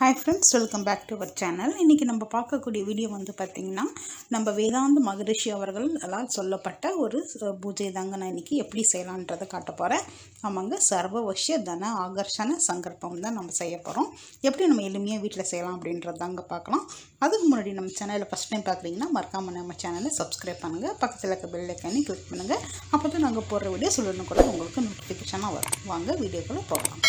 hi friends welcome back to our channel இன்றைக்கி நம்ம பார்க்கக்கூடிய வீடியோ வந்து பார்த்திங்கன்னா நம்ம வேதாந்த மகரிஷி அவர்களால் சொல்லப்பட்ட ஒரு பூஜை தாங்க நான் இன்றைக்கி எப்படி செய்யலான்றதை காட்ட போகிறேன் ஆமாங்க சர்வவசிய தன ஆகர்ஷண சங்கல்பம் தான் நம்ம செய்ய போகிறோம் எப்படி நம்ம எளிமையாக வீட்டில் செய்யலாம் அப்படின்றது தாங்க பார்க்கலாம் அதுக்கு முன்னாடி நம்ம சேனலில் ஃபஸ்ட் டைம் பார்க்குறீங்கன்னா மறக்காமல் நம்ம சேனலை சப்ஸ்கிரைப் பண்ணுங்கள் பக்கத்தில் இருக்க பெல்லைக்கானே கிளிக் பண்ணுங்கள் அப்போ தான் நாங்கள் போடுற வீடியோ வீடியோஸ் கூட உங்களுக்கு நோட்டிஃபிகேஷனாக வரும் வாங்க வீடியோக்குள்ளே போகலாம்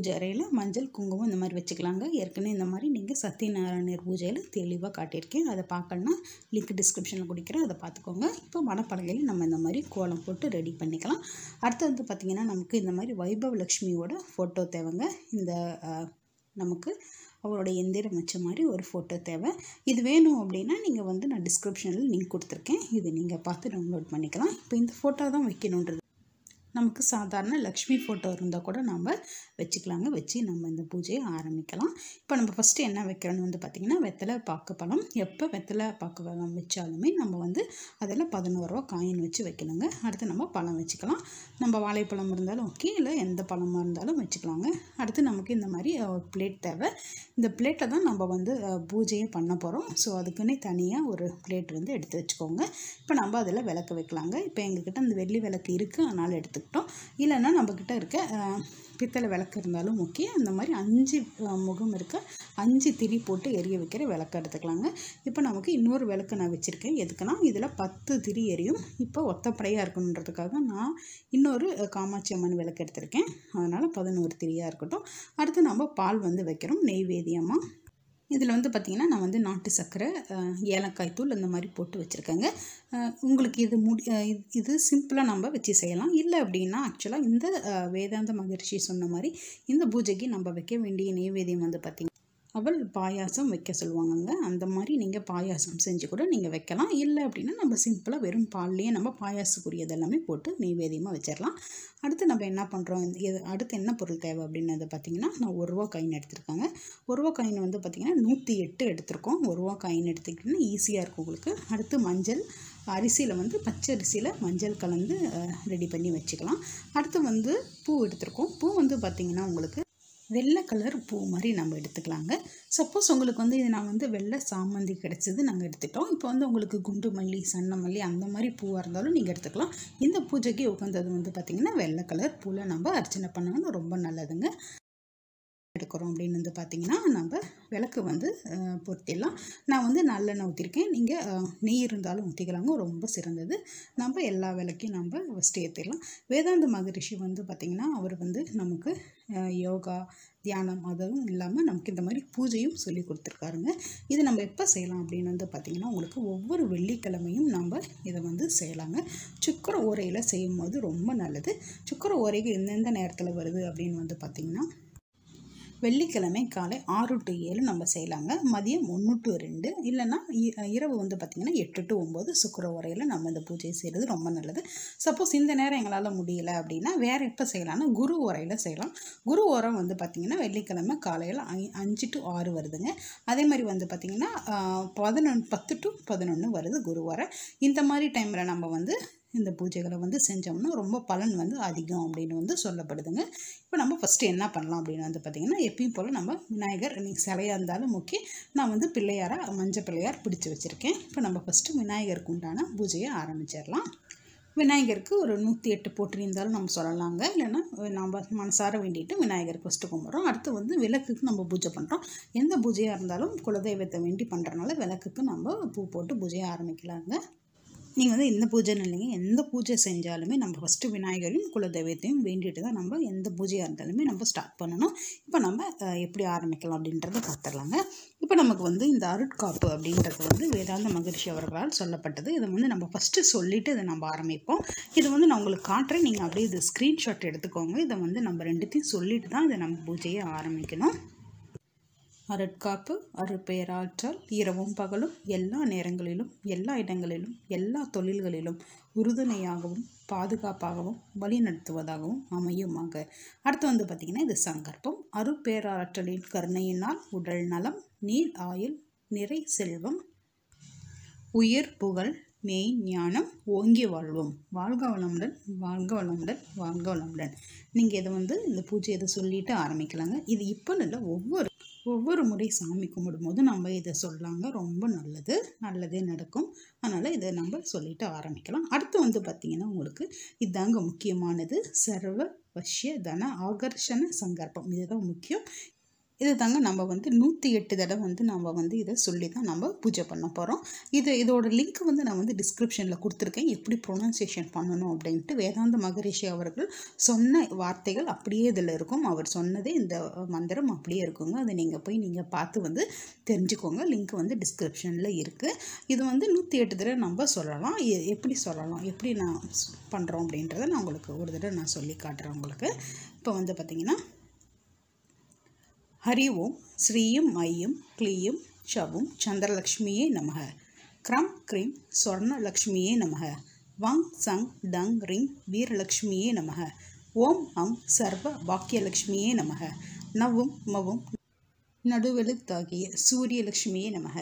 பூஜை அறையில் மஞ்சள் குங்குமம் இந்த மாதிரி வச்சுக்கலாங்க ஏற்கனவே இந்த மாதிரி நீங்கள் சத்யநாராயணர் பூஜையில் தெளிவாக காட்டியிருக்கேன் அதை பார்க்கணுன்னா லிங்க் டிஸ்கிரிப்ஷனில் கொடுக்குறேன் அதை பார்த்துக்கோங்க இப்போ மனப்பலகையில் நம்ம இந்த மாதிரி கோலம் போட்டு ரெடி பண்ணிக்கலாம் அடுத்து வந்து பார்த்திங்கன்னா நமக்கு இந்த மாதிரி வைபவ லக்ஷ்மியோட ஃபோட்டோ தேவைங்க இந்த நமக்கு அவரோட எந்திரம் வச்ச மாதிரி ஒரு ஃபோட்டோ தேவை இது வேணும் அப்படின்னா நீங்கள் வந்து நான் டிஸ்கிரிப்ஷனில் லிங்க் கொடுத்துருக்கேன் இது நீங்கள் பார்த்து டவுன்லோட் பண்ணிக்கலாம் இப்போ இந்த ஃபோட்டோ தான் வைக்கணுன்றது நமக்கு சாதாரண லக்ஷ்மி ஃபோட்டோ இருந்தால் கூட நம்ம வச்சுக்கலாங்க வச்சு நம்ம இந்த பூஜையை ஆரம்பிக்கலாம் இப்போ நம்ம ஃபஸ்ட்டு என்ன வைக்கிறோன்னு வந்து பார்த்திங்கன்னா வெத்தலை பாக்கு பழம் எப்போ வெத்தலை பாக்கு பழம் வச்சாலுமே நம்ம வந்து அதில் பதினோரு ரூபா காயின் வச்சு வைக்கணுங்க அடுத்து நம்ம பழம் வச்சுக்கலாம் நம்ம வாழைப்பழம் இருந்தாலும் ஓகே இல்லை எந்த பழமாக இருந்தாலும் வச்சுக்கலாங்க அடுத்து நமக்கு இந்த மாதிரி பிளேட் தேவை இந்த பிளேட்டை தான் நம்ம வந்து பூஜையை பண்ண போகிறோம் ஸோ அதுக்குன்னே தனியாக ஒரு பிளேட் வந்து எடுத்து வச்சுக்கோங்க இப்போ நம்ம அதில் விளக்கு வைக்கலாங்க இப்போ எங்ககிட்ட அந்த வெள்ளி விளக்கு இருக்குது அதனால் எடுத்து எடுத்துக்கிட்டோம் இல்லைன்னா நம்மக்கிட்ட இருக்க பித்தளை விளக்கு இருந்தாலும் ஓகே அந்த மாதிரி அஞ்சு முகம் இருக்க அஞ்சு திரி போட்டு எரிய வைக்கிற விளக்கு எடுத்துக்கலாங்க இப்போ நமக்கு இன்னொரு விளக்கு நான் வச்சுருக்கேன் எதுக்குன்னா இதில் பத்து திரி எரியும் இப்போ ஒத்தப்படையாக இருக்கணுன்றதுக்காக நான் இன்னொரு காமாட்சி அம்மன் விளக்கு எடுத்திருக்கேன் அதனால் பதினோரு திரியாக இருக்கட்டும் அடுத்து நம்ம பால் வந்து வைக்கிறோம் நெய்வேதியமாக இதில் வந்து பார்த்திங்கன்னா நான் வந்து நாட்டு சர்க்கரை ஏலக்காய் தூள் இந்த மாதிரி போட்டு வச்சுருக்கேங்க உங்களுக்கு இது முடி இது சிம்பிளாக நம்ம வச்சு செய்யலாம் இல்லை அப்படின்னா ஆக்சுவலாக இந்த வேதாந்த மகிழ்ச்சி சொன்ன மாதிரி இந்த பூஜைக்கு நம்ம வைக்க வேண்டிய நெய்வேதியம் வந்து பார்த்திங்கன்னா அவள் பாயாசம் வைக்க சொல்லுவாங்கங்க அந்த மாதிரி நீங்கள் பாயாசம் செஞ்சு கூட நீங்கள் வைக்கலாம் இல்லை அப்படின்னா நம்ம சிம்பிளாக வெறும் பால்லேயே நம்ம பாயாசக்குரியது எல்லாமே போட்டு நெய்வேதியமாக வச்சிடலாம் அடுத்து நம்ம என்ன பண்ணுறோம் அடுத்து என்ன பொருள் தேவை அப்படின்னது பார்த்திங்கன்னா நான் ஒரு காயின் எடுத்திருக்காங்க ஒரு காயின் வந்து பார்த்திங்கன்னா நூற்றி எட்டு எடுத்திருக்கோம் ஒரு காயின் எடுத்துக்கிட்டோம்னா ஈஸியாக இருக்கும் உங்களுக்கு அடுத்து மஞ்சள் அரிசியில் வந்து பச்சை அரிசியில் மஞ்சள் கலந்து ரெடி பண்ணி வச்சுக்கலாம் அடுத்து வந்து பூ எடுத்திருக்கோம் பூ வந்து பார்த்திங்கன்னா உங்களுக்கு வெள்ளை கலர் பூ மாதிரி நம்ம எடுத்துக்கலாங்க சப்போஸ் உங்களுக்கு வந்து இது நான் வந்து வெள்ளை சாமந்தி கிடச்சிது நாங்கள் எடுத்துட்டோம் இப்போ வந்து உங்களுக்கு குண்டு மல்லி சன்ன மல்லி அந்த மாதிரி பூவாக இருந்தாலும் நீங்கள் எடுத்துக்கலாம் இந்த பூஜைக்கு உகந்தது வந்து பார்த்திங்கன்னா வெள்ளை கலர் பூவில் நம்ம அர்ச்சனை பண்ணணும் ரொம்ப நல்லதுங்க எடுக்கிறோம் அப்படின்னு வந்து பார்த்திங்கன்னா நம்ம விளக்கு வந்து பொருத்திடலாம் நான் வந்து நல்லெண்ணெய் ஊற்றிருக்கேன் நீங்கள் நெய் இருந்தாலும் ஊற்றிக்கலாங்க ரொம்ப சிறந்தது நம்ம எல்லா விளக்கையும் நம்ம ஃபஸ்ட்டு ஏற்றிடலாம் வேதாந்த மகரிஷி வந்து பார்த்திங்கன்னா அவர் வந்து நமக்கு யோகா தியானம் அதுவும் இல்லாமல் நமக்கு இந்த மாதிரி பூஜையும் சொல்லி கொடுத்துருக்காருங்க இது நம்ம எப்போ செய்யலாம் அப்படின்னு வந்து பார்த்திங்கன்னா உங்களுக்கு ஒவ்வொரு வெள்ளிக்கிழமையும் நம்ம இதை வந்து செய்யலாங்க சுக்கர உரையில் செய்யும்போது ரொம்ப நல்லது சுக்கர உரைக்கு எந்தெந்த நேரத்தில் வருது அப்படின்னு வந்து பார்த்திங்கன்னா வெள்ளிக்கிழமை காலை ஆறு டு ஏழு நம்ம செய்யலாங்க மதியம் ஒன்று டு ரெண்டு இல்லைன்னா இரவு வந்து பார்த்திங்கன்னா எட்டு டு ஒம்பது சுக்கரவரையில் நம்ம இந்த பூஜையை செய்கிறது ரொம்ப நல்லது சப்போஸ் இந்த நேரம் எங்களால் முடியலை அப்படின்னா வேறு எப்போ செய்யலாம்னா குரு உரையில் செய்யலாம் குரு உரம் வந்து பார்த்திங்கன்னா வெள்ளிக்கிழமை காலையில் அஞ்சு டு ஆறு வருதுங்க அதே மாதிரி வந்து பார்த்திங்கன்னா பதினொன்று பத்து டு பதினொன்று வருது குரு உரை இந்த மாதிரி டைமில் நம்ம வந்து இந்த பூஜைகளை வந்து செஞ்சோம்னா ரொம்ப பலன் வந்து அதிகம் அப்படின்னு வந்து சொல்லப்படுதுங்க இப்போ நம்ம ஃபஸ்ட்டு என்ன பண்ணலாம் அப்படின்னு வந்து பார்த்திங்கன்னா எப்பயும் போல் நம்ம விநாயகர் இன்னைக்கு சிலையாக இருந்தாலும் முக்கி நான் வந்து பிள்ளையாராக மஞ்சள் பிள்ளையார் பிடிச்சி வச்சுருக்கேன் இப்போ நம்ம ஃபஸ்ட்டு விநாயகருக்கு உண்டான பூஜையை ஆரம்பிச்சிடலாம் விநாயகருக்கு ஒரு நூற்றி எட்டு போட்டி இருந்தாலும் நம்ம சொல்லலாங்க இல்லைன்னா நம்ம மனசார வேண்டிட்டு விநாயகருக்கு ஃபஸ்ட்டு கும்பிட்றோம் அடுத்து வந்து விளக்குக்கு நம்ம பூஜை பண்ணுறோம் எந்த பூஜையாக இருந்தாலும் குலதெய்வத்தை வேண்டி பண்ணுறனால விளக்குக்கு நம்ம பூ போட்டு பூஜையை ஆரம்பிக்கலாங்க நீங்கள் வந்து எந்த பூஜைன்னு இல்லைங்க எந்த பூஜை செஞ்சாலுமே நம்ம ஃபஸ்ட்டு விநாயகரையும் குலதெய்வத்தையும் வேண்டிட்டு தான் நம்ம எந்த பூஜையாக இருந்தாலுமே நம்ம ஸ்டார்ட் பண்ணணும் இப்போ நம்ம எப்படி ஆரம்பிக்கலாம் அப்படின்றத பார்த்துடலாங்க இப்போ நமக்கு வந்து இந்த அருட்காப்பு அப்படின்றது வந்து வேதாந்த மகிழ்ச்சி அவர்களால் சொல்லப்பட்டது இதை வந்து நம்ம ஃபஸ்ட்டு சொல்லிவிட்டு இதை நம்ம ஆரம்பிப்போம் இது வந்து நான் உங்களுக்கு காட்டுறேன் நீங்கள் அப்படியே இது ஸ்க்ரீன்ஷாட் எடுத்துக்கோங்க இதை வந்து நம்ம ரெண்டுத்தையும் சொல்லிட்டு தான் இதை நம்ம பூஜையை ஆரம்பிக்கணும் அருட்காப்பு அருட்பெயராற்றல் இரவும் பகலும் எல்லா நேரங்களிலும் எல்லா இடங்களிலும் எல்லா தொழில்களிலும் உறுதுணையாகவும் பாதுகாப்பாகவும் வழிநடத்துவதாகவும் அமையுமாக அடுத்து வந்து பார்த்திங்கன்னா இது சங்கற்பம் அருட்பேராற்றலின் கருணையினால் உடல் நலம் நீர் ஆயுள் நிறை செல்வம் உயிர் புகழ் மெய் ஞானம் ஓங்கி வாழ்வோம் வாழ்க வளமுடன் வாழ்க வளமுடன் வாழ்க வளமுடன் நீங்கள் இதை வந்து இந்த பூஜை இதை சொல்லிட்டு ஆரம்பிக்கலாங்க இது இப்போ இல்லை ஒவ்வொரு ஒவ்வொரு முறை சாமி கும்பிடும் போது நம்ம இதை சொல்லாங்க ரொம்ப நல்லது நல்லதே நடக்கும் அதனால் இதை நம்ம சொல்லிட்டு ஆரம்பிக்கலாம் அடுத்து வந்து பார்த்திங்கன்னா உங்களுக்கு இதாங்க முக்கியமானது சர்வ வஷ்ய தன ஆகர்ஷண சங்கற்பம் இதுதான் முக்கியம் இது தாங்க நம்ம வந்து நூற்றி எட்டு தடவை வந்து நம்ம வந்து இதை சொல்லி தான் நம்ம பூஜை பண்ண போகிறோம் இது இதோட லிங்க் வந்து நான் வந்து டிஸ்கிரிப்ஷனில் கொடுத்துருக்கேன் எப்படி ப்ரொனன்சியேஷன் பண்ணணும் அப்படின்ட்டு வேதாந்த மகரிஷி அவர்கள் சொன்ன வார்த்தைகள் அப்படியே இதில் இருக்கும் அவர் சொன்னதே இந்த மந்திரம் அப்படியே இருக்குங்க அதை நீங்கள் போய் நீங்கள் பார்த்து வந்து தெரிஞ்சுக்கோங்க லிங்க் வந்து டிஸ்கிரிப்ஷனில் இருக்குது இது வந்து நூற்றி எட்டு தடவை நம்ம சொல்லலாம் எப்படி சொல்லலாம் எப்படி நான் பண்ணுறோம் அப்படின்றத நான் உங்களுக்கு ஒரு தடவை நான் சொல்லி காட்டுறேன் உங்களுக்கு இப்போ வந்து பார்த்திங்கன்னா ஹரி ஓம் ஸ்ரீயும் மையும் கிளியும் சவும் சந்திரலக்ஷ்மியே நமக க்ரம் க்ரீம் ஸ்வர்ணலக்ஷ்மியே நமக வங் சங் டங் ரிங் வீரலக்ஷ்மியே நமக ஓம் அங் சர்வ பாக்கியலக்ஷ்மியே நமக நவும் மவும் நடுவெழுத்தாகிய சூரியலக்ஷ்மியே நமக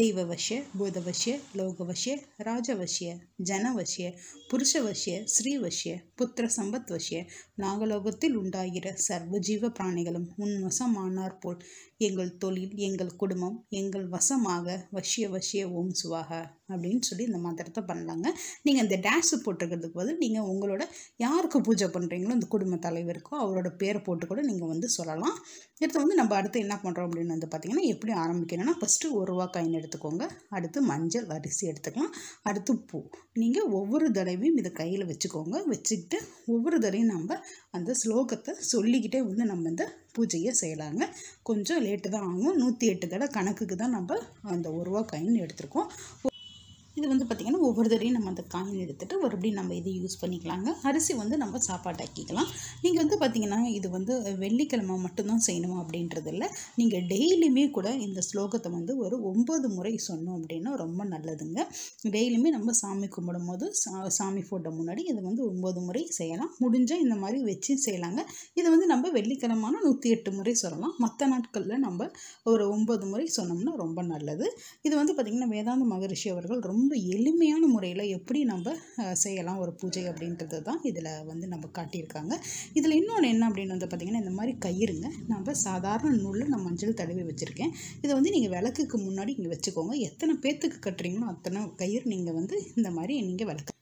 தெய்வவசிய பூதவசிய லோகவசிய ராஜவசிய ஜனவசிய புருஷவசிய ஸ்ரீவசிய புத்திர சம்பத்வசிய நாகலோகத்தில் உண்டாகிற சர்வ ஜீவ பிராணிகளும் உன்வசமானார் போல் எங்கள் தொழில் எங்கள் குடும்பம் எங்கள் வசமாக வசிய வசிய ஓம் சுவாக அப்படின்னு சொல்லி இந்த மந்திரத்தை பண்ணலாங்க நீங்கள் இந்த டேஸு போட்டிருக்கிறதுக்கு பதில் நீங்கள் உங்களோட யாருக்கு பூஜை பண்ணுறீங்களோ அந்த குடும்ப தலைவருக்கோ அவரோட பேரை போட்டு கூட நீங்கள் வந்து சொல்லலாம் எடுத்து வந்து நம்ம அடுத்து என்ன பண்ணுறோம் அப்படின்னு வந்து பார்த்தீங்கன்னா எப்படி ஆரம்பிக்கணும்னா ஃபஸ்ட்டு ஒரு ரூபா காயின் எடுத்து எடுத்துக்கோங்க அடுத்து மஞ்சள் அரிசி எடுத்துக்கலாம் அடுத்து பூ நீங்கள் ஒவ்வொரு தடவையும் இதை கையில் வச்சுக்கோங்க வச்சுக்கிட்டு ஒவ்வொரு தடவையும் நம்ம அந்த ஸ்லோகத்தை சொல்லிக்கிட்டே வந்து நம்ம இந்த பூஜையை செய்யலாங்க கொஞ்சம் லேட்டு தான் ஆகும் நூற்றி எட்டு தடவை கணக்குக்கு தான் நம்ம அந்த ஒரு ரூபா காயின் இது வந்து பார்த்திங்கன்னா ஒவ்வொரு தடையும் நம்ம அந்த காயின் எடுத்துகிட்டு மறுபடியும் நம்ம இதை யூஸ் பண்ணிக்கலாங்க அரிசி வந்து நம்ம சாப்பாட்டாக்கிக்கலாம் நீங்கள் வந்து பார்த்திங்கன்னா இது வந்து வெள்ளிக்கிழமை மட்டும்தான் செய்யணும் அப்படின்றது இல்லை நீங்கள் டெய்லியுமே கூட இந்த ஸ்லோகத்தை வந்து ஒரு ஒம்பது முறை சொன்னோம் அப்படின்னா ரொம்ப நல்லதுங்க டெய்லியுமே நம்ம சாமி கும்பிடும் போது சா சாமி ஃபோட்டோ முன்னாடி இதை வந்து ஒம்பது முறை செய்யலாம் முடிஞ்சால் இந்த மாதிரி வச்சு செய்யலாங்க இது வந்து நம்ம வெள்ளிக்கிழமான நூற்றி எட்டு முறை சொல்லலாம் மற்ற நாட்களில் நம்ம ஒரு ஒம்பது முறை சொன்னோம்னா ரொம்ப நல்லது இது வந்து பார்த்திங்கன்னா வேதாந்த மகரிஷி அவர்கள் ரொம்ப ரொம்ப எளிமையான முறையில் எப்படி நம்ம செய்யலாம் ஒரு பூஜை அப்படின்றது தான் இதில் வந்து நம்ம காட்டியிருக்காங்க இதில் இன்னொன்று என்ன அப்படின்னு வந்து பார்த்திங்கன்னா இந்த மாதிரி கயிறுங்க நம்ம சாதாரண நூலில் நான் மஞ்சள் தழுவி வச்சுருக்கேன் இதை வந்து நீங்கள் விளக்குக்கு முன்னாடி இங்கே வச்சுக்கோங்க எத்தனை பேர்த்துக்கு கட்டுறீங்களோ அத்தனை கயிறு நீங்கள் வந்து இந்த மாதிரி நீங்கள் விளக்கு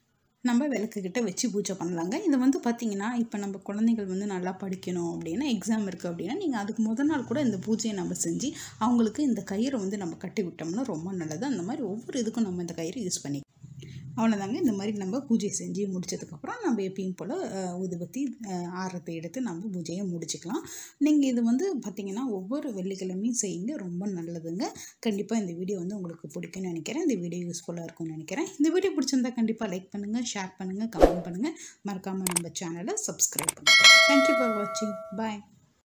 நம்ம விளக்குக்கிட்ட வச்சு பூஜை பண்ணலாங்க இது வந்து பார்த்திங்கன்னா இப்போ நம்ம குழந்தைகள் வந்து நல்லா படிக்கணும் அப்படின்னா எக்ஸாம் இருக்குது அப்படின்னா நீங்கள் அதுக்கு முதல் நாள் கூட இந்த பூஜையை நம்ம செஞ்சு அவங்களுக்கு இந்த கயிறை வந்து நம்ம கட்டி விட்டோம்னா ரொம்ப நல்லது அந்த மாதிரி ஒவ்வொரு இதுக்கும் நம்ம இந்த கயிறு யூஸ் பண்ணிக்கலாம் அவ்வளோதாங்க இந்த மாதிரி நம்ம பூஜை செஞ்சு முடித்ததுக்கப்புறம் நம்ம எப்பயும் போல் ஊதுபத்தி ஆரத்தை எடுத்து நம்ம பூஜையை முடிச்சுக்கலாம் நீங்கள் இது வந்து பார்த்திங்கன்னா ஒவ்வொரு வெள்ளிக்கிழமையும் செய்யுங்க ரொம்ப நல்லதுங்க கண்டிப்பாக இந்த வீடியோ வந்து உங்களுக்கு பிடிக்கும்னு நினைக்கிறேன் இந்த வீடியோ யூஸ்ஃபுல்லாக இருக்கும்னு நினைக்கிறேன் இந்த வீடியோ பிடிச்சிருந்தா கண்டிப்பாக லைக் பண்ணுங்கள் ஷேர் பண்ணுங்கள் கமெண்ட் பண்ணுங்கள் மறக்காமல் நம்ம சேனலை சப்ஸ்கிரைப் பண்ணுங்கள் தேங்க்யூ ஃபார் வாட்சிங் பாய்